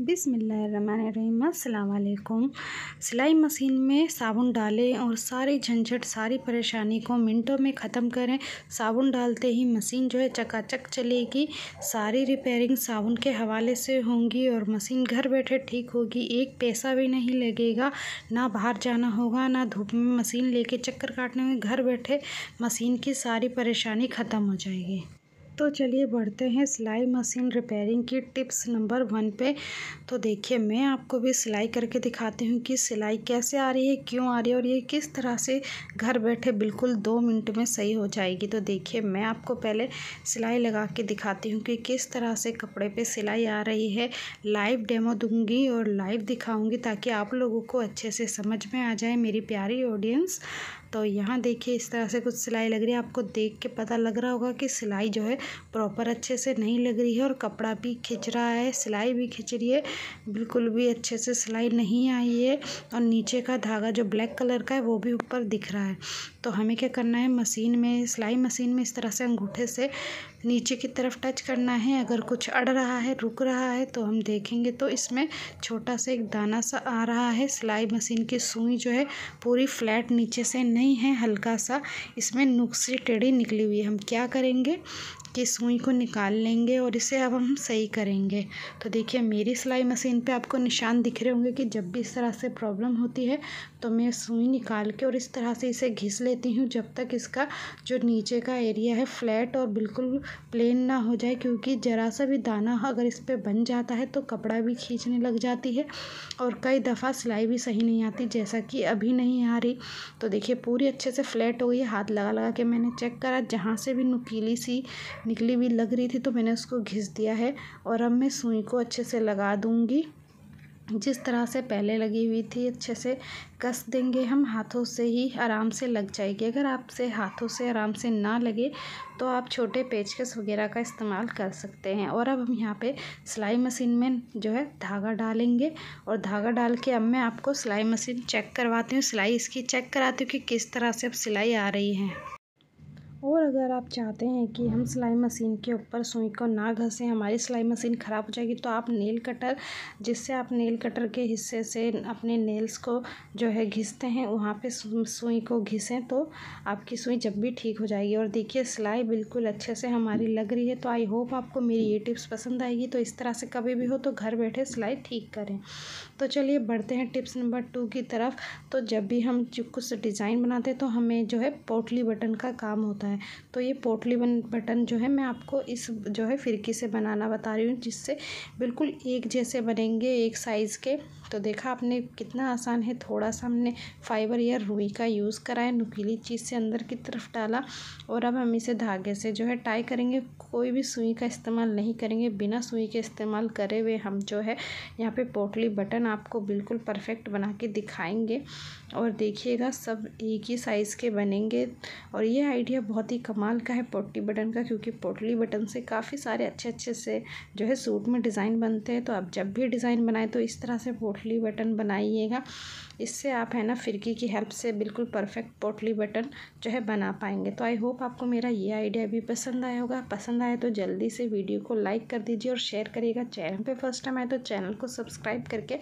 बिसमीम अलकुम सिलाई मशीन में साबुन डालें और सारी झंझट सारी परेशानी को मिनटों में ख़त्म करें साबुन डालते ही मशीन जो है चकाचक चलेगी सारी रिपेयरिंग साबुन के हवाले से होंगी और मशीन घर बैठे ठीक होगी एक पैसा भी नहीं लगेगा ना बाहर जाना होगा ना धूप में मशीन लेके चक्कर काटने में घर बैठे मशीन की सारी परेशानी ख़त्म हो जाएगी तो चलिए बढ़ते हैं सिलाई मशीन रिपेयरिंग की टिप्स नंबर वन पे तो देखिए मैं आपको भी सिलाई करके दिखाती हूँ कि सिलाई कैसे आ रही है क्यों आ रही है और ये किस तरह से घर बैठे बिल्कुल दो मिनट में सही हो जाएगी तो देखिए मैं आपको पहले सिलाई लगा के दिखाती हूँ कि किस तरह से कपड़े पर सिलाई आ रही है लाइव डेमो दूँगी और लाइव दिखाऊँगी ताकि आप लोगों को अच्छे से समझ में आ जाए मेरी प्यारी ऑडियंस तो यहाँ देखिए इस तरह से कुछ सिलाई लग रही है आपको देख के पता लग रहा होगा कि सिलाई जो है प्रॉपर अच्छे से नहीं लग रही है और कपड़ा भी खिंच रहा है सिलाई भी खिंच रही है बिल्कुल भी अच्छे से सिलाई नहीं आई है और नीचे का धागा जो ब्लैक कलर का है वो भी ऊपर दिख रहा है तो हमें क्या करना है मशीन में सिलाई मशीन में इस तरह से अंगूठे से नीचे की तरफ टच करना है अगर कुछ अड़ रहा है रुक रहा है तो हम देखेंगे तो इसमें छोटा सा एक दाना सा आ रहा है सिलाई मशीन की सुई जो है पूरी फ्लैट नीचे से नहीं है हल्का सा इसमें नुक टेढ़ी निकली हुई है हम क्या करेंगे की सुई को निकाल लेंगे और इसे अब हम सही करेंगे तो देखिए मेरी सिलाई मशीन पे आपको निशान दिख रहे होंगे कि जब भी इस तरह से प्रॉब्लम होती है तो मैं सुई निकाल के और इस तरह से इसे घिस लेती हूँ जब तक इसका जो नीचे का एरिया है फ्लैट और बिल्कुल प्लेन ना हो जाए क्योंकि ज़रा सा भी दाना अगर इस पर बन जाता है तो कपड़ा भी खींचने लग जाती है और कई दफ़ा सिलाई भी सही नहीं आती जैसा कि अभी नहीं आ रही तो देखिए पूरी अच्छे से फ्लैट हो गई हाथ लगा लगा के मैंने चेक करा जहाँ से भी नुकीली सी निकली हुई लग रही थी तो मैंने उसको घिस दिया है और अब मैं सुई को अच्छे से लगा दूँगी जिस तरह से पहले लगी हुई थी अच्छे से कस देंगे हम हाथों से ही आराम से लग जाएगी अगर आपसे हाथों से आराम से ना लगे तो आप छोटे पेचकस वगैरह का इस्तेमाल कर सकते हैं और अब हम यहाँ पे सिलाई मशीन में जो है धागा डालेंगे और धागा डाल के अब मैं आपको सिलाई मशीन चेक करवाती हूँ सिलाई इसकी चेक कराती हूँ कि किस तरह से अब सिलाई आ रही है और अगर आप चाहते हैं कि हम सिलाई मशीन के ऊपर सुई को ना घसें हमारी सिलाई मशीन ख़राब हो जाएगी तो आप नेल कटर जिससे आप नेल कटर के हिस्से से अपने नेल्स को जो है घिसते हैं वहाँ पे सुई को घिसें तो आपकी सुई जब भी ठीक हो जाएगी और देखिए सिलाई बिल्कुल अच्छे से हमारी लग रही है तो आई होप आपको मेरी ये टिप्स पसंद आएगी तो इस तरह से कभी भी हो तो घर बैठे सिलाई ठीक करें तो चलिए बढ़ते हैं टिप्स नंबर टू की तरफ तो जब भी हम कुछ डिज़ाइन बनाते हैं तो हमें जो है पोटली बटन का काम होता है है तो ये पोटली बन बटन जो है मैं आपको इस जो है फिरकी से बनाना बता रही हूँ जिससे बिल्कुल एक जैसे बनेंगे एक साइज़ के तो देखा आपने कितना आसान है थोड़ा सा हमने फाइबर या रुई का यूज़ कराया नुकीली चीज़ से अंदर की तरफ डाला और अब हम इसे धागे से जो है टाई करेंगे कोई भी सुई का इस्तेमाल नहीं करेंगे बिना सुई के इस्तेमाल करे हुए हम जो है यहाँ पे पोटली बटन आपको बिल्कुल परफेक्ट बना के दिखाएंगे और देखिएगा सब एक ही साइज़ के बनेंगे और ये आइडिया बहुत ही कमाल का है पोटली बटन का क्योंकि पोटली बटन से काफ़ी सारे अच्छे अच्छे से जो है सूट में डिज़ाइन बनते हैं तो आप जब भी डिज़ाइन बनाए तो इस तरह से पोटली पोटली बटन बनाइएगा इससे आप है ना फिरकी की हेल्प से बिल्कुल परफेक्ट पोटली बटन जो है बना पाएंगे तो आई होप आपको मेरा ये आइडिया भी पसंद आया होगा पसंद आया तो जल्दी से वीडियो को लाइक कर दीजिए और शेयर करिएगा चैनल पे फर्स्ट टाइम आए तो चैनल को सब्सक्राइब करके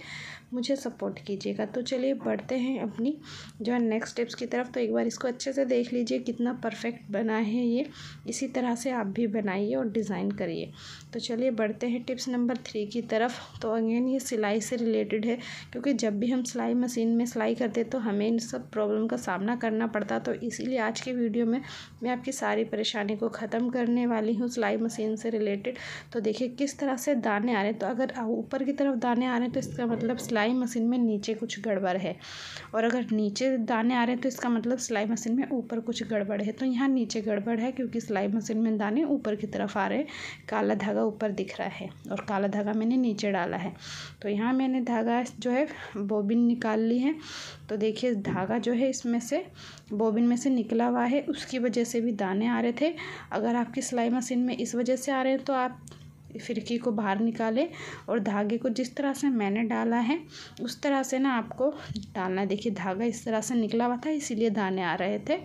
मुझे सपोर्ट कीजिएगा तो चलिए बढ़ते हैं अपनी जो है नेक्स्ट स्टेप्स की तरफ तो एक बार इसको अच्छे से देख लीजिए कितना परफेक्ट बना है ये इसी तरह से आप भी बनाइए और डिज़ाइन करिए तो चलिए बढ़ते हैं टिप्स नंबर थ्री की तरफ तो अगेन ये सिलाई से रिलेटेड रिलेटेड है क्योंकि जब भी हम सिलाई मशीन में सिलाई करते तो हमें इन सब प्रॉब्लम का सामना करना पड़ता तो इसीलिए आज के वीडियो में मैं आपकी सारी परेशानी को ख़त्म करने वाली हूँ सिलाई मशीन से रिलेटेड तो देखिए किस तरह से दाने आ रहे हैं तो अगर ऊपर की तरफ दाने आ रहे हैं तो इसका मतलब सिलाई मशीन में नीचे कुछ गड़बड़ है और अगर नीचे दाने आ रहे हैं तो इसका मतलब सिलाई मशीन में ऊपर कुछ गड़बड़ है तो यहाँ नीचे गड़बड़ है क्योंकि सिलाई मशीन में दाने ऊपर की तरफ आ रहे हैं काला धागा ऊपर दिख रहा है और काला धागा मैंने नीचे डाला है तो यहाँ मैंने धागा धागा जो है बोबिन निकाल ली है तो देखिए धागा जो है इसमें से बोबिन में से निकला हुआ है उसकी वजह से भी दाने आ रहे थे अगर आपकी सिलाई मशीन में इस वजह से आ रहे हैं तो आप फिरकी को बाहर निकालें और धागे को जिस तरह से मैंने डाला है उस तरह से ना आपको डालना देखिए धागा इस तरह से निकला हुआ था इसीलिए दाने आ रहे थे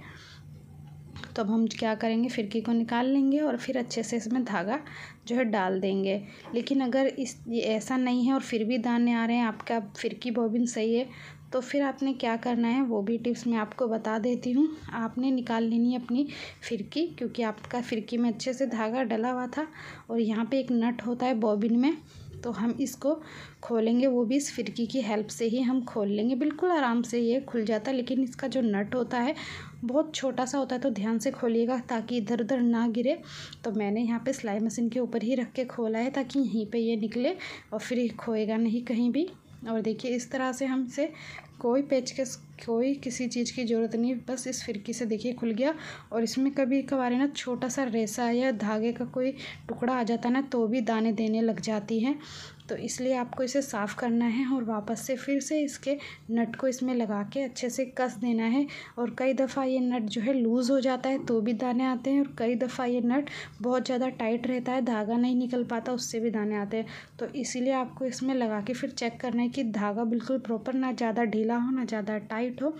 तो अब हम क्या करेंगे फिरकी को निकाल लेंगे और फिर अच्छे से इसमें धागा जो है डाल देंगे लेकिन अगर इस ऐसा नहीं है और फिर भी दाने आ रहे हैं आपका फिरकी बॉबिन सही है तो फिर आपने क्या करना है वो भी टिप्स मैं आपको बता देती हूँ आपने निकाल लेनी है अपनी फिरकी क्योंकि आपका फिरकी में अच्छे से धागा डला हुआ था और यहाँ पे एक नट होता है बॉबिन में तो हम इसको खोलेंगे वो भी इस फिरकी की हेल्प से ही हम खोल लेंगे बिल्कुल आराम से ये खुल जाता है लेकिन इसका जो नट होता है बहुत छोटा सा होता है तो ध्यान से खोलिएगा ताकि इधर उधर ना गिरे तो मैंने यहाँ पे सिलाई मशीन के ऊपर ही रख के खोला है ताकि यहीं पे ये निकले और फिर खोएगा नहीं कहीं भी और देखिए इस तरह से हम इसे कोई पेचकस कोई किसी चीज़ की ज़रूरत नहीं बस इस फिरकी से देखिए खुल गया और इसमें कभी कभार ना छोटा सा रेसा या धागे का कोई टुकड़ा आ जाता ना तो भी दाने देने लग जाती हैं तो इसलिए आपको इसे साफ़ करना है और वापस से फिर से इसके नट को इसमें लगा के अच्छे से कस देना है और कई दफ़ा ये नट जो है लूज़ हो जाता है तो भी दाने आते हैं और कई दफ़ा ये नट बहुत ज़्यादा टाइट रहता है धागा नहीं निकल पाता उससे भी दाने आते हैं तो इसीलिए आपको इसमें लगा के फिर चेक करना है कि धागा बिल्कुल प्रॉपर ना ज़्यादा ढीला हो ना ज़्यादा टाइट हो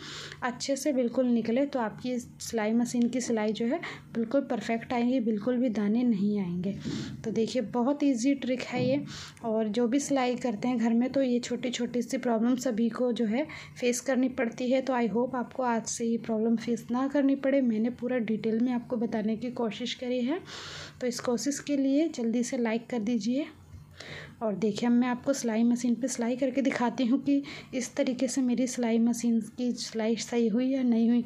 अच्छे से बिल्कुल निकले तो आपकी सिलाई मशीन की सिलाई जो है बिल्कुल परफेक्ट आएंगी बिल्कुल भी दाने नहीं आएंगे तो देखिए बहुत ईजी ट्रिक है ये और जो भी सिलाई करते हैं घर में तो ये छोटी छोटी सी प्रॉब्लम सभी को जो है फेस करनी पड़ती है तो आई होप आपको आज से ये प्रॉब्लम फेस ना करनी पड़े मैंने पूरा डिटेल में आपको बताने की कोशिश करी है तो इस कोशिश के लिए जल्दी से लाइक कर दीजिए और देखिए अब मैं आपको सिलाई मशीन पे सिलाई करके दिखाती हूँ कि इस तरीके से मेरी सिलाई मशीन की सिलाई सही हुई या नहीं हुई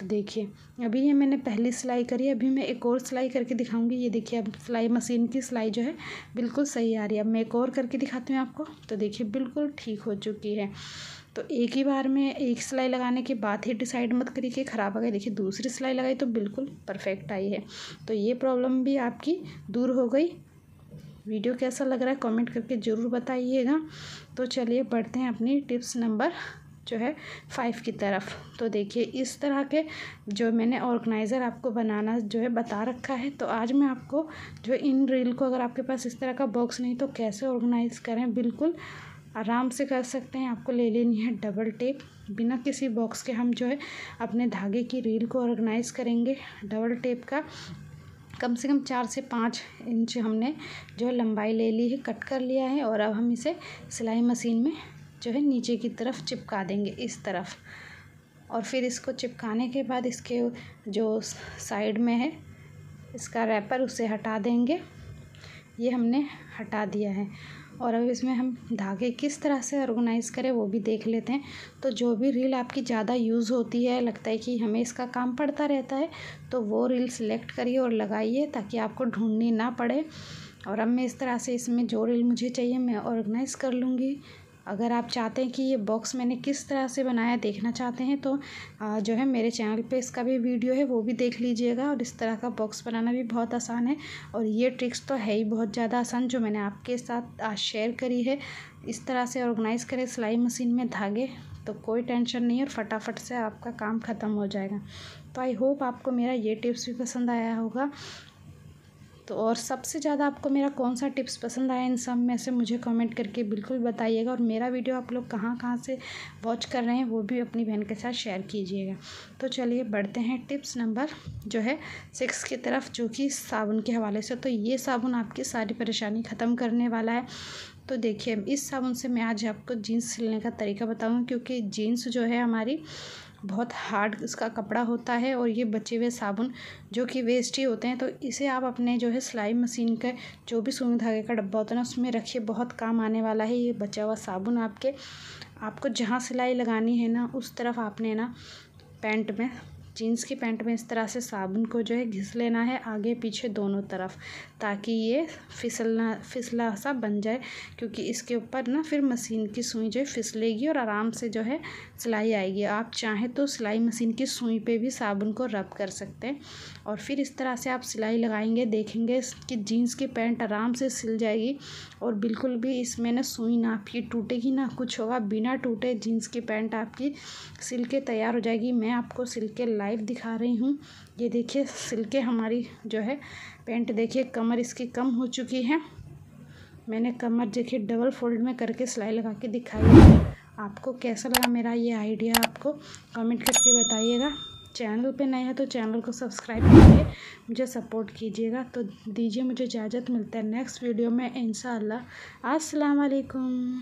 तो देखिए अभी ये मैंने पहली सिलाई करी है अभी मैं एक और सिलाई करके दिखाऊंगी ये देखिए अब सिलाई मशीन की सिलाई जो है बिल्कुल सही आ रही है अब मैं एक और करके दिखाती हूँ आपको तो देखिए बिल्कुल ठीक हो चुकी है तो एक ही बार में एक सिलाई लगाने के बाद ही डिसाइड मत करिए कि ख़राब आ गई देखिए दूसरी सिलाई लगाई तो बिल्कुल परफेक्ट आई है तो ये प्रॉब्लम भी आपकी दूर हो गई वीडियो कैसा लग रहा है कमेंट करके ज़रूर बताइएगा तो चलिए बढ़ते हैं अपनी टिप्स नंबर जो है फाइव की तरफ तो देखिए इस तरह के जो मैंने ऑर्गेनाइज़र आपको बनाना जो है बता रखा है तो आज मैं आपको जो इन रील को अगर आपके पास इस तरह का बॉक्स नहीं तो कैसे ऑर्गेनाइज़ करें बिल्कुल आराम से कर सकते हैं आपको ले लेनी है डबल टेप बिना किसी बॉक्स के हम जो है अपने धागे की रील को ऑर्गेनाइज़ करेंगे डबल टेप का कम से कम चार से पाँच इंच हमने जो लंबाई ले ली है कट कर लिया है और अब हम इसे सिलाई मशीन में जो है नीचे की तरफ चिपका देंगे इस तरफ और फिर इसको चिपकाने के बाद इसके जो साइड में है इसका रैपर उसे हटा देंगे ये हमने हटा दिया है और अब इसमें हम धागे किस तरह से ऑर्गेनाइज़ करें वो भी देख लेते हैं तो जो भी रील आपकी ज़्यादा यूज़ होती है लगता है कि हमें इसका काम पड़ता रहता है तो वो रील सिलेक्ट करिए और लगाइए ताकि आपको ढूंढनी ना पड़े और अब मैं इस तरह से इसमें जो रील मुझे चाहिए मैं ऑर्गेनाइज़ कर लूँगी अगर आप चाहते हैं कि ये बॉक्स मैंने किस तरह से बनाया देखना चाहते हैं तो जो है मेरे चैनल पे इसका भी वीडियो है वो भी देख लीजिएगा और इस तरह का बॉक्स बनाना भी बहुत आसान है और ये ट्रिक्स तो है ही बहुत ज़्यादा आसान जो मैंने आपके साथ आज शेयर करी है इस तरह से ऑर्गेनाइज़ करें सिलाई मशीन में धागे तो कोई टेंशन नहीं और फटाफट से आपका काम ख़त्म हो जाएगा तो आई होप आपको मेरा ये टिप्स भी पसंद आया होगा तो और सबसे ज़्यादा आपको मेरा कौन सा टिप्स पसंद आया इन सब में से मुझे कमेंट करके बिल्कुल बताइएगा और मेरा वीडियो आप लोग कहाँ कहाँ से वॉच कर रहे हैं वो भी अपनी बहन के साथ शेयर कीजिएगा तो चलिए बढ़ते हैं टिप्स नंबर जो है सिक्स की तरफ जो कि साबुन के हवाले से तो ये साबुन आपकी सारी परेशानी ख़त्म करने वाला है तो देखिए इस साबुन से मैं आज आपको जीन्स सिलने का तरीका बताऊँ क्योंकि जीन्स जो है हमारी बहुत हार्ड इसका कपड़ा होता है और ये बचे हुए साबुन जो कि वेस्ट ही होते हैं तो इसे आप अपने जो है सिलाई मशीन के जो भी सुई धागे का डब्बा होता है ना उसमें रखिए बहुत काम आने वाला है ये बचा हुआ साबुन आपके आपको जहाँ सिलाई लगानी है ना उस तरफ आपने ना पैंट में जीन्स की पैंट में इस तरह से साबुन को जो है घिस लेना है आगे पीछे दोनों तरफ ताकि ये फिसलना फिसला सा बन जाए क्योंकि इसके ऊपर ना फिर मशीन की सुई जो है फिसलेगी और आराम से जो है सिलाई आएगी आप चाहें तो सिलाई मशीन की सुई पे भी साबुन को रब कर सकते हैं और फिर इस तरह से आप सिलाई लगाएंगे देखेंगे कि जीन्स की पैंट आराम से सिल जाएगी और बिल्कुल भी इसमें ना सुई ना आपकी टूटेगी ना कुछ होगा बिना टूटे जीन्स की पैंट आपकी सिल के तैयार हो जाएगी मैं आपको सिल के लाइव दिखा रही हूँ ये देखिए सिल्के हमारी जो है पेंट देखिए कमर इसकी कम हो चुकी है मैंने कमर देखिए डबल फोल्ड में करके सिलाई लगा के दिखाई है आपको कैसा लगा मेरा ये आइडिया आपको कमेंट करके बताइएगा चैनल पे नए हैं तो चैनल को सब्सक्राइब करके मुझे सपोर्ट कीजिएगा तो दीजिए मुझे इजाज़त मिलता है नेक्स्ट वीडियो में इन शाला असलकुम